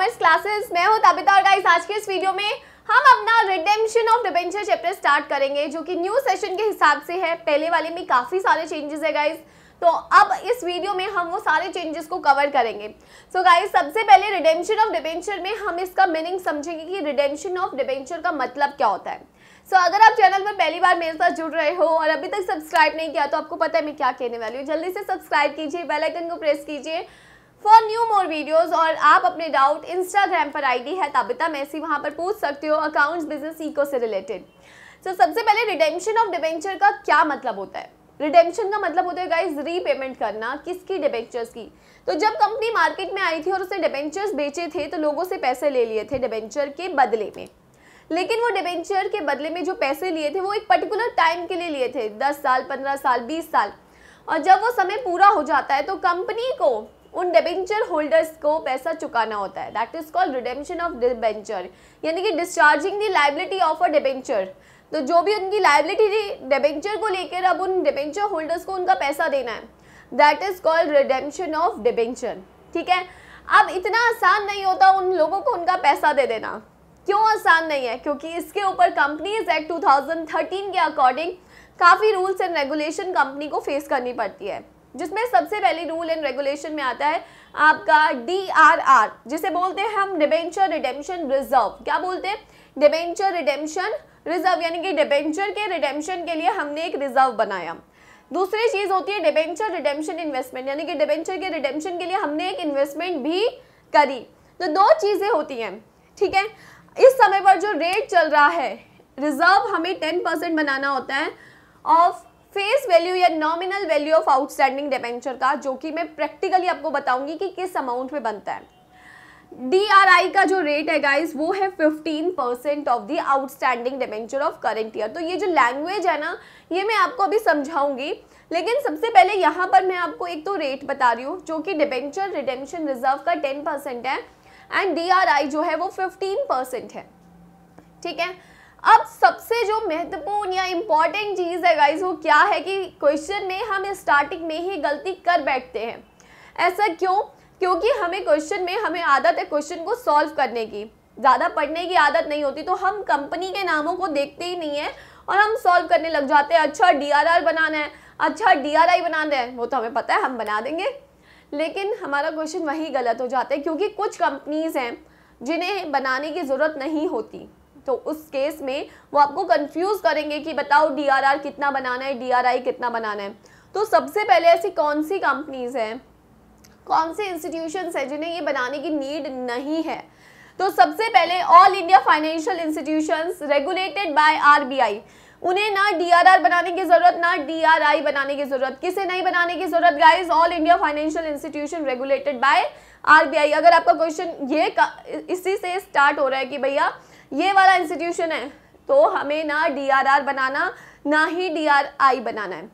commerce classes मैं हूं तबिता और गाइस आज के इस वीडियो में हम अपना redemption of debenture chapter start करेंगे जो कि न्यू सेशन के हिसाब से है पहले वाले में काफ़ी सारे चेंजेस है गाइस तो अब इस वीडियो में हम वो सारे चेंजेस को कवर करेंगे सो so गाइस सबसे पहले रिडेम्शन ऑफ डिबेंचर में हम इसका मीनिंग समझेंगे कि रिडेम्शन ऑफ डिबेंचर का मतलब क्या होता है सो so, अगर आप चैनल पर पहली बार मेरे साथ जुड़ रहे हो और अभी तक सब्सक्राइब नहीं किया तो आपको पता है मैं क्या कहने वाली हूँ जल्दी से सब्सक्राइब कीजिए बेल आइकन को प्रेस कीजिए फॉर न्यू मोर वीडियोज़ और आप अपने डाउट इंस्टाग्राम पर आईडी है ताबिता मैसी वहाँ पर पूछ सकते हो अकाउंट्स बिजनेस इको से रिलेटेड सो so, सबसे पहले रिडेम्पशन ऑफ डिबेंचर का क्या मतलब होता है रिडेम्पशन का मतलब होता है गाइज रीपेमेंट करना किसकी डिबेंचर्स की तो जब कंपनी मार्केट में आई थी और उसने डिबेंचर्स बेचे थे तो लोगों से पैसे ले लिए थे डिबेंचर के बदले में लेकिन वो डिबेंचर के बदले में जो पैसे लिए थे वो एक पर्टिकुलर टाइम के लिए लिए थे दस साल पंद्रह साल बीस साल और जब वो समय पूरा हो जाता है तो कंपनी को उन डिबेंचर होल्डर्स को पैसा चुकाना होता है that is called redemption of debenture यानी कि discharging the liability of a debenture तो जो भी उनकी लाइबिलिटी थी डिबेंचर को लेकर अब उन डिबेंचर होल्डर्स को उनका पैसा देना है that is called redemption of debenture ठीक है अब इतना आसान नहीं होता उन लोगों को उनका पैसा दे देना क्यों आसान नहीं है क्योंकि इसके ऊपर कंपनीज एक्ट थर्टीन के अकॉर्डिंग काफ़ी रूल्स एंड रेगुलेशन कंपनी को फेस करनी पड़ती है जिसमें सबसे पहले रूल एंड रेगुलेशन में आता है आपका डीआरआर जिसे बोलते हैं हम डिबेंचर रिडेम्पशन रिजर्व क्या बोलते हैं डिबेंचर रिडेम्पशन रिजर्व यानी कि डिबेंचर के रिडेम्पशन के लिए हमने एक रिजर्व बनाया दूसरी चीज़ होती है डिबेंचर रिडेम्पशन इन्वेस्टमेंट यानी कि डिबेंचर के रिडेम्पशन के लिए हमने एक इन्वेस्टमेंट भी करी तो दो चीज़ें होती हैं ठीक है इस समय पर जो रेट चल रहा है रिजर्व हमें टेन परसेंट बनाना होता है ऑफ फेस वैल्यू या nominal value of outstanding debenture का जो कि मैं प्रैक्टिकली आपको बताऊंगी कि किस अमाउंट में बनता है डीआरआई का जो रेट है गाइज वो है 15 percent of the outstanding debenture of current year तो ये जो लैंग्वेज है ना ये मैं आपको अभी समझाऊंगी लेकिन सबसे पहले यहाँ पर मैं आपको एक तो रेट बता रही हूँ जो कि डिबेंचर रिडेंशन रिजर्व का 10 परसेंट है एंड डीआरआई जो है वो 15 परसेंट है ठीक है अब सबसे जो महत्वपूर्ण या इम्पॉर्टेंट चीज़ है गाइज वो क्या है कि क्वेश्चन में हम स्टार्टिंग में ही गलती कर बैठते हैं ऐसा क्यों क्योंकि हमें क्वेश्चन में हमें आदत है क्वेश्चन को सॉल्व करने की ज़्यादा पढ़ने की आदत नहीं होती तो हम कंपनी के नामों को देखते ही नहीं है और हम सॉल्व करने लग जाते हैं अच्छा डी बनाना है अच्छा डी बनाना है वो तो हमें पता है हम बना देंगे लेकिन हमारा क्वेश्चन वही गलत हो जाता है क्योंकि कुछ कंपनीज़ हैं जिन्हें बनाने की ज़रूरत नहीं होती तो उस केस में वो आपको कंफ्यूज करेंगे कि बताओ डीआरआर कितना बनाना है डीआरआई कितना बनाना है तो सबसे पहले ऐसी कौन सी कंपनीज हैं कौन से इंस्टीट्यूशंस हैं जिन्हें ये बनाने की नीड नहीं है तो सबसे पहले all India financial institutions regulated by RBI उन्हें ना डीआरआर बनाने की जरूरत ना डीआरआई बनाने की जरूरत किसे नहीं बनाने की जरूरत guys all India financial institution regulated by RBI अगर आपका क्वेश्चन ये इसी से स्टार्ट हो रहा है कि भैया ये वाला इंस्टीट्यूशन है तो हमें ना डीआरआर बनाना ना ही डीआरआई बनाना है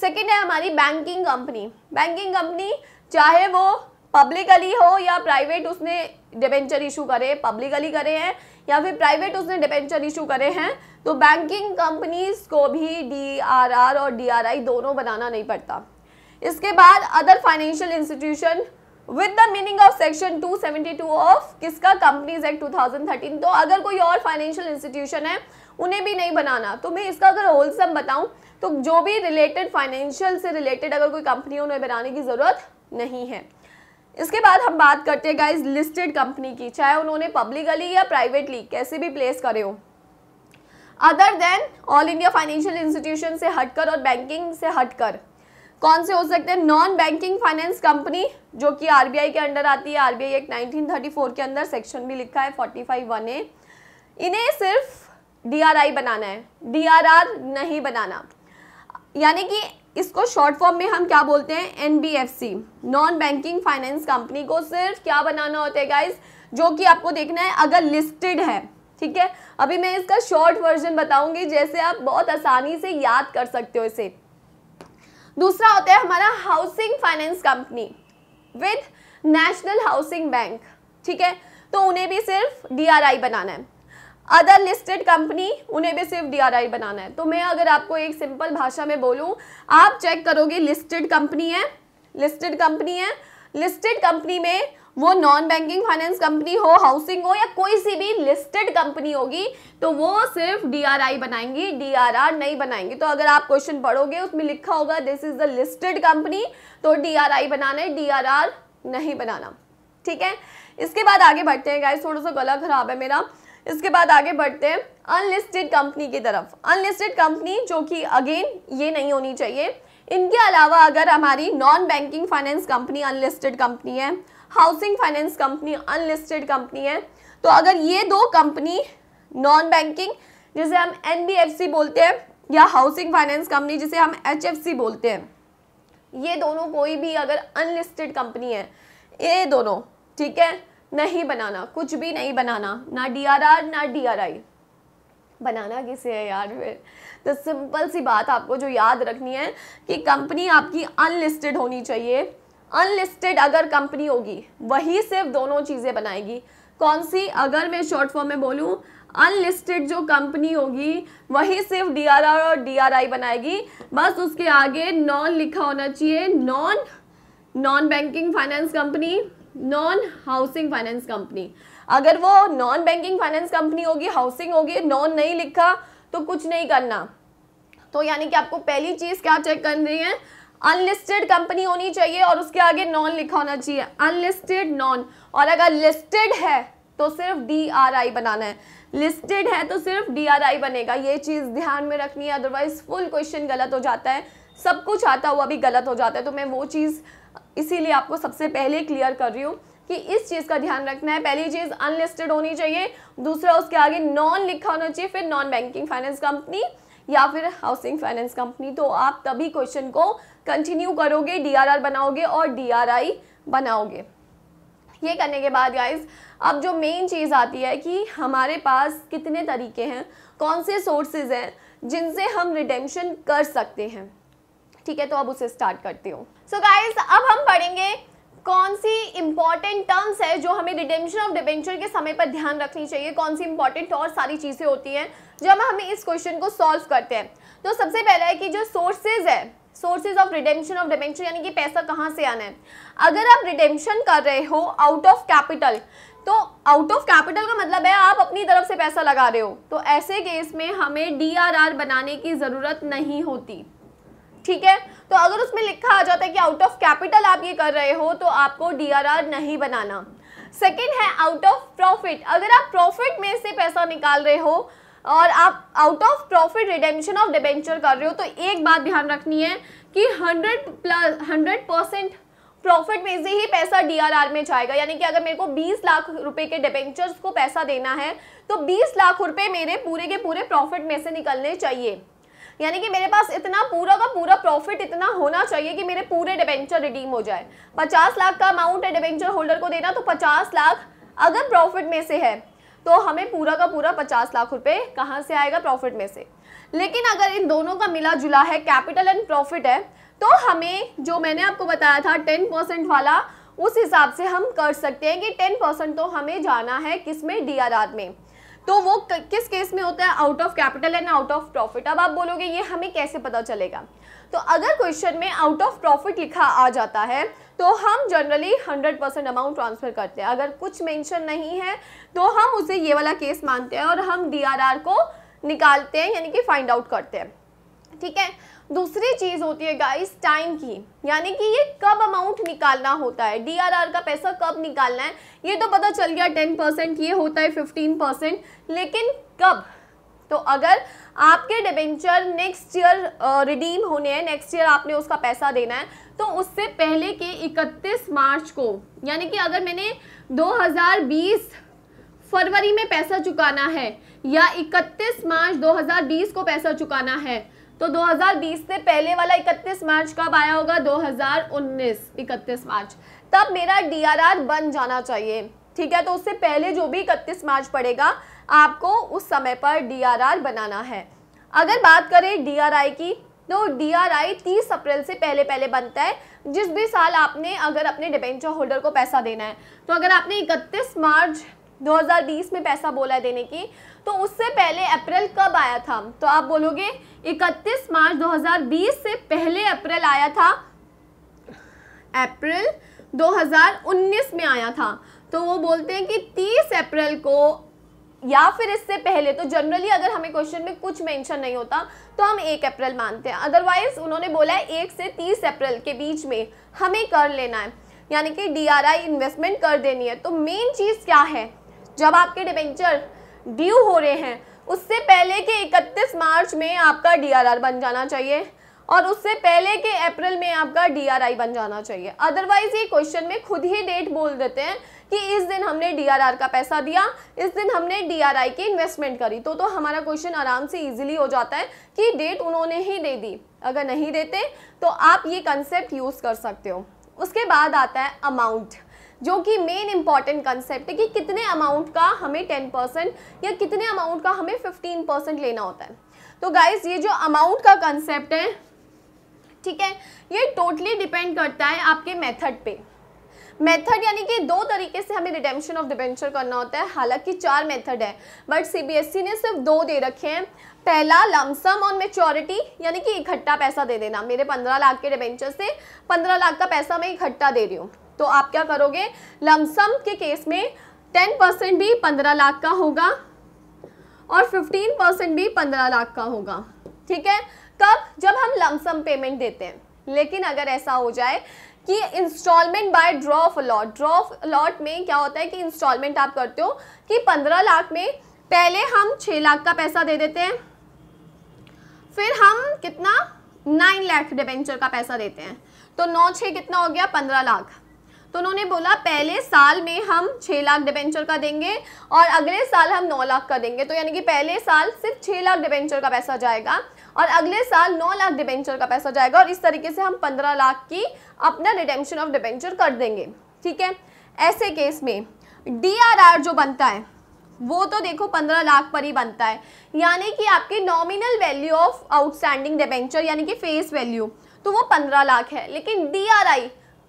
सेकेंड है हमारी बैंकिंग कंपनी बैंकिंग कंपनी चाहे वो पब्लिकली हो या प्राइवेट उसने डिबेंचर इशू करे पब्लिकली करे हैं या फिर प्राइवेट उसने डिबेंचर इशू करे हैं तो बैंकिंग कंपनीज को भी डीआरआर और डीआरआई दोनों बनाना नहीं पड़ता इसके बाद other financial institution with the meaning of section 272 of किसका कंपनीज एक्ट 2013 तो अगर कोई और फाइनेंशियल इंस्टीट्यूशन है उन्हें भी नहीं बनाना तो मैं इसका अगर होलसम बताऊं तो जो भी रिलेटेड फाइनेंशियल से रिलेटेड अगर कोई कंपनी उन्हें बनाने की ज़रूरत नहीं है इसके बाद हम बात करते हैं गाइज लिस्टेड कंपनी की चाहे उन्होंने पब्लिकली या प्राइवेटली कैसे भी प्लेस करे हो other than all India financial institution से हटकर और बैंकिंग से हटकर कौन से हो सकते हैं नॉन बैंकिंग फाइनेंस कंपनी जो कि आरबीआई के अंडर आती है आरबीआई एक्ट 1934 के अंदर सेक्शन भी लिखा है 45 वन ए इन्हें सिर्फ डीआरआई बनाना है डीआरआर नहीं बनाना यानी कि इसको शॉर्ट फॉर्म में हम क्या बोलते हैं NBFC non banking finance company को सिर्फ क्या बनाना होता है गाइज जो कि आपको देखना है अगर लिस्टेड है ठीक है अभी मैं इसका शॉर्ट वर्जन बताऊंगी जैसे आप बहुत आसानी से याद कर सकते हो इसे दूसरा होता है हमारा housing finance company with national housing bank ठीक है तो उन्हें भी सिर्फ डीआरआई बनाना है अदर लिस्टेड कंपनी उन्हें भी सिर्फ डीआरआई बनाना है तो मैं अगर आपको एक सिंपल भाषा में बोलूँ आप चेक करोगे लिस्टेड कंपनी है लिस्टेड कंपनी है लिस्टेड कंपनी में वो नॉन बैंकिंग फाइनेंस कंपनी हो हाउसिंग हो या कोई सी भी लिस्टेड कंपनी होगी तो वो सिर्फ डीआरआई बनाएंगी डीआरआर नहीं बनाएंगी तो अगर आप क्वेश्चन पढ़ोगे उसमें लिखा होगा this is the listed company तो डीआरआई बनाना है डीआरआर नहीं बनाना ठीक है इसके बाद आगे बढ़ते हैं गाइस थोड़ा सा गला खराब है मेरा इसके बाद आगे बढ़ते हैं अनलिस्टेड कंपनी की तरफ अनलिस्टेड कंपनी जो कि अगेन ये नहीं होनी चाहिए इनके अलावा अगर हमारी non banking finance company unlisted company है housing finance company unlisted company है तो अगर ये दो कंपनी नॉन बैंकिंग जिसे हम एन बोलते हैं या हाउसिंग फाइनेंस कंपनी जिसे हम एच बोलते हैं ये दोनों कोई भी अगर अनलिस्टेड कंपनी है ये दोनों ठीक है नहीं बनाना कुछ भी नहीं बनाना ना डी आर आर ना डी आर आई बनाना किसे है यार फिर तो सिंपल सी बात आपको जो याद रखनी है कि कंपनी आपकी अनलिस्टेड होनी चाहिए अनलिस्टेड अगर कंपनी होगी वही सिर्फ दोनों चीज़ें बनाएगी कौन सी अगर मैं शॉर्ट फॉर्म में बोलूँ अनलिस्टेड जो कंपनी होगी वही सिर्फ डीआरआर और डीआरआई बनाएगी बस उसके आगे नॉन लिखा होना चाहिए non non banking finance company non housing finance company अगर वो नॉन बैंकिंग फाइनेंस कंपनी होगी हाउसिंग होगी नॉन नहीं लिखा तो कुछ नहीं करना तो यानी कि आपको पहली चीज़ क्या चेक करनी है अनलिस्टेड कंपनी होनी चाहिए और उसके आगे नॉन लिखा होना चाहिए अनलिस्टेड नॉन और अगर लिस्टेड है तो सिर्फ डी आर आई बनाना है लिस्टेड है तो सिर्फ डी आर आई बनेगा ये चीज़ ध्यान में रखनी है अदरवाइज फुल क्वेश्चन गलत हो जाता है सब कुछ आता हुआ भी गलत हो जाता है तो मैं वो चीज़ इसीलिए आपको सबसे पहले क्लियर कर रही हूँ कि इस चीज़ का ध्यान रखना है पहली चीज़ अनलिस्टेड होनी चाहिए दूसरा उसके आगे नॉन लिखा होना चाहिए फिर नॉन बैंकिंग फाइनेंस कंपनी या फिर हाउसिंग फाइनेंस कंपनी तो आप तभी क्वेश्चन को कंटिन्यू करोगे डीआरआर बनाओगे और डीआरआई बनाओगे ये करने के बाद गाइज अब जो मेन चीज़ आती है कि हमारे पास कितने तरीके हैं कौन से सोर्सेज हैं जिनसे हम रिडेम्पशन कर सकते हैं ठीक है तो अब उसे स्टार्ट करती हूँ सो गाइज अब हम पढ़ेंगे कौन सी इंपॉर्टेंट टर्म्स है जो हमें रिडेम्पशन ऑफ डिवेंचर के समय पर ध्यान रखनी चाहिए कौन सी इंपॉर्टेंट और सारी चीज़ें होती हैं जब हम इस क्वेश्चन को सॉल्व करते हैं तो सबसे पहला है कि जो सोर्सेज है sources of redemption of debenture यानी कि पैसा कहाँ से आना है अगर आप रिडेम्शन कर रहे हो आउट ऑफ कैपिटल तो आउट ऑफ कैपिटल का मतलब है आप अपनी तरफ से पैसा लगा रहे हो तो ऐसे केस में हमें डीआरआर बनाने की ज़रूरत नहीं होती ठीक है तो अगर उसमें लिखा आ जाता है कि आउट ऑफ कैपिटल आप ये कर रहे हो तो आपको डीआरआर नहीं बनाना सेकेंड है आउट ऑफ प्रॉफिट अगर आप प्रॉफिट में से पैसा निकाल रहे हो और आप out of profit redemption of debenture कर रहे हो तो एक बात ध्यान रखनी है कि hundred plus hundred percent profit में से ही पैसा डीआरआर में जाएगा यानी कि अगर मेरे को 20 लाख रुपए के डिबेंचर्स को पैसा देना है तो 20 लाख रुपए मेरे पूरे के पूरे प्रॉफिट में से निकलने चाहिए यानी कि मेरे पास इतना पूरा का पूरा प्रॉफिट इतना होना चाहिए कि मेरे पूरे डिबेंचर रिडीम हो जाए 50 लाख का अमाउंट है डिबेंचर होल्डर को देना तो 50 लाख अगर प्रॉफिट में से है तो हमें पूरा का पूरा पचास लाख रुपए कहाँ से आएगा प्रॉफिट में से लेकिन अगर इन दोनों का मिला जुला है कैपिटल एंड प्रॉफिट है तो हमें जो मैंने आपको बताया था टेन परसेंट वाला उस हिसाब से हम कर सकते हैं कि टेन परसेंट तो हमें जाना है किस में डी में तो वो किस केस में होता है out of capital and out of profit अब आप बोलोगे ये हमें कैसे पता चलेगा तो अगर क्वेश्चन में आउट ऑफ प्रॉफिट लिखा आ जाता है तो हम जनरली 100 परसेंट अमाउंट ट्रांसफ़र करते हैं अगर कुछ मेंशन नहीं है तो हम उसे ये वाला केस मानते हैं और हम डीआरआर को निकालते हैं यानी कि फाइंड आउट करते हैं ठीक है दूसरी चीज़ होती है गाइस टाइम की यानी कि ये कब अमाउंट निकालना होता है डीआरआर का पैसा कब निकालना है ये तो पता चल गया टेन परसेंट ये होता है फिफ्टीन परसेंट लेकिन कब तो अगर आपके डिबेंचर नेक्स्ट ईयर रिडीम होने हैं नेक्स्ट ईयर आपने उसका पैसा देना है तो उससे पहले के 31 मार्च को यानी कि अगर मैंने 2020 फरवरी में पैसा चुकाना है या 31 मार्च 2020 को पैसा चुकाना है तो 2020 से पहले वाला 31 मार्च कब आया होगा 2019 31 मार्च तब मेरा डी बन जाना चाहिए ठीक है तो उससे पहले जो भी इकतीस मार्च पड़ेगा आपको उस समय पर डीआरआर बनाना है अगर बात करें डीआरआई की तो डीआरआई 30 अप्रैल से पहले पहले बनता है जिस भी साल आपने अगर अपने डिबेंचर होल्डर को पैसा देना है तो अगर आपने 31 मार्च 2020 में पैसा बोला है देने की तो उससे पहले अप्रैल कब आया था तो आप बोलोगे 31 मार्च 2020 से पहले अप्रैल आया था अप्रैल 2019 में आया था तो वो बोलते हैं कि 30 अप्रैल को या फिर इससे पहले तो जनरली अगर हमें क्वेश्चन में कुछ मेंशन नहीं होता तो हम एक अप्रैल मानते हैं अदरवाइज उन्होंने बोला है एक से तीस अप्रैल के बीच में हमें कर लेना है यानी कि डीआरआई इन्वेस्टमेंट कर देनी है तो मेन चीज़ क्या है जब आपके डिबेंचर ड्यू हो रहे हैं उससे पहले के 31 मार्च में आपका डीआरआर बन जाना चाहिए और उससे पहले के अप्रैल में आपका डीआरआई बन जाना चाहिए अदरवाइज ये क्वेश्चन में खुद ही डेट बोल देते हैं कि इस दिन हमने डीआरआर का पैसा दिया इस दिन हमने डीआरआई की इन्वेस्टमेंट करी तो तो हमारा क्वेश्चन आराम से इजीली हो जाता है कि डेट उन्होंने ही दे दी अगर नहीं देते तो आप ये कंसेप्ट यूज़ कर सकते हो उसके बाद आता है अमाउंट जो कि मेन इंपॉर्टेंट कंसेप्ट है कि कितने अमाउंट का हमें टेन परसेंट या कितने अमाउंट का हमें फिफ्टीन परसेंट लेना होता है तो गाइज ये जो अमाउंट का कंसेप्ट है ठीक है ये टोटली डिपेंड करता है आपके मेथड पे मेथड यानी कि दो तरीके से हमें रिडेम्पशन ऑफ डिबेंचर करना होता है हालांकि चार मेथड है बट सीबीएसई ने सिर्फ दो दे रखे हैं पहला लमसम ऑन मेच्योरिटी यानी कि इकट्ठा पैसा दे देना मेरे पंद्रह लाख के डिबेंचर से पंद्रह लाख का पैसा मैं इकट्ठा दे रही हूँ तो आप क्या करोगे लमसम के केस में टेन परसेंट भी पंद्रह लाख का होगा और फिफ्टीन परसेंट भी पंद्रह लाख का होगा ठीक है कब जब हम लमसम पेमेंट देते हैं लेकिन अगर ऐसा हो जाए कि instalment by draw of allot draw of allot में क्या होता है कि इंस्टॉलमेंट आप करते हो कि पंद्रह लाख में पहले हम छः लाख का पैसा दे देते हैं फिर हम कितना नाइन लाख डिबेंचर का पैसा देते हैं तो नौ छः कितना हो गया पंद्रह लाख तो उन्होंने बोला पहले साल में हम छः लाख डिबेंचर का देंगे और अगले साल हम नौ लाख का देंगे तो यानी कि पहले साल सिर्फ छः लाख डिबेंचर का पैसा जाएगा और अगले साल नौ लाख डिबेंचर का पैसा जाएगा और इस तरीके से हम पंद्रह लाख की अपना रिडेम्पशन ऑफ डिबेंचर कर देंगे ठीक है ऐसे केस में डीआरआर जो बनता है वो तो देखो पंद्रह लाख पर ही बनता है यानी कि आपके nominal value of outstanding debenture यानी कि फेस वैल्यू तो वो पंद्रह लाख है लेकिन डी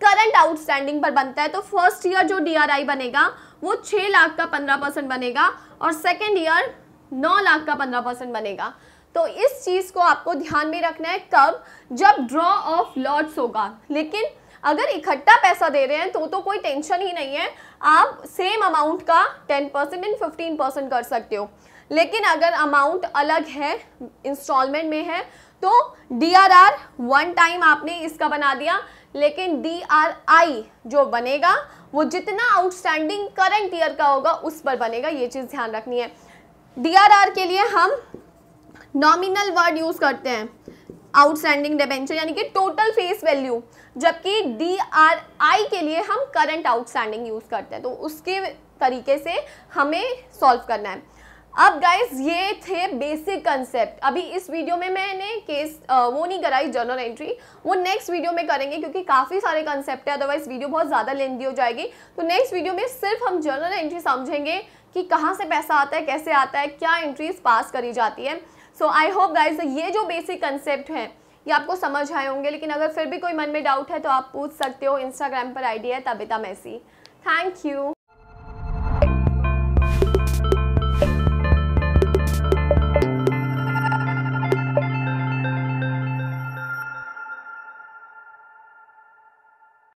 करंट आउटस्टैंडिंग पर बनता है तो फर्स्ट ईयर जो डी बनेगा वो छः लाख का पंद्रह परसेंट बनेगा और सेकेंड ईयर नौ लाख का पंद्रह परसेंट बनेगा तो इस चीज़ को आपको ध्यान में रखना है कब जब ड्रॉ ऑफ लॉट्स होगा लेकिन अगर इकट्ठा पैसा दे रहे हैं तो तो कोई टेंशन ही नहीं है आप सेम अमाउंट का ten percent and fifteen percent कर सकते हो लेकिन अगर अमाउंट अलग है इंस्टॉलमेंट में है तो D R R one time आपने इसका बना दिया लेकिन डी आर आई जो बनेगा वो जितना आउटस्टैंडिंग करंट ईयर का होगा उस पर बनेगा ये चीज़ ध्यान रखनी है डी आर आर के लिए हम नॉमिनल वर्ड यूज करते हैं आउटस्टैंडिंग डिबेंचर यानी कि टोटल फेस वैल्यू जबकि डी आर आई के लिए हम करंट आउटस्टैंडिंग यूज करते हैं तो उसके तरीके से हमें सॉल्व करना है अब गाइज ये थे बेसिक कंसेप्ट अभी इस वीडियो में मैंने केस वो नहीं कराई जर्नल एंट्री वो नेक्स्ट वीडियो में करेंगे क्योंकि काफ़ी सारे कंसेप्ट है अदरवाइज वीडियो बहुत ज़्यादा लेंदी हो जाएगी तो नेक्स्ट वीडियो में सिर्फ हम जर्नल एंट्री समझेंगे कि कहाँ से पैसा आता है कैसे आता है क्या एंट्रीज पास करी जाती है सो आई होप गाइज ये जो बेसिक कंसेप्ट है ये आपको समझ आए होंगे लेकिन अगर फिर भी कोई मन में डाउट है तो आप पूछ सकते हो इंस्टाग्राम पर आईडी है तबिता मैसी थैंक यू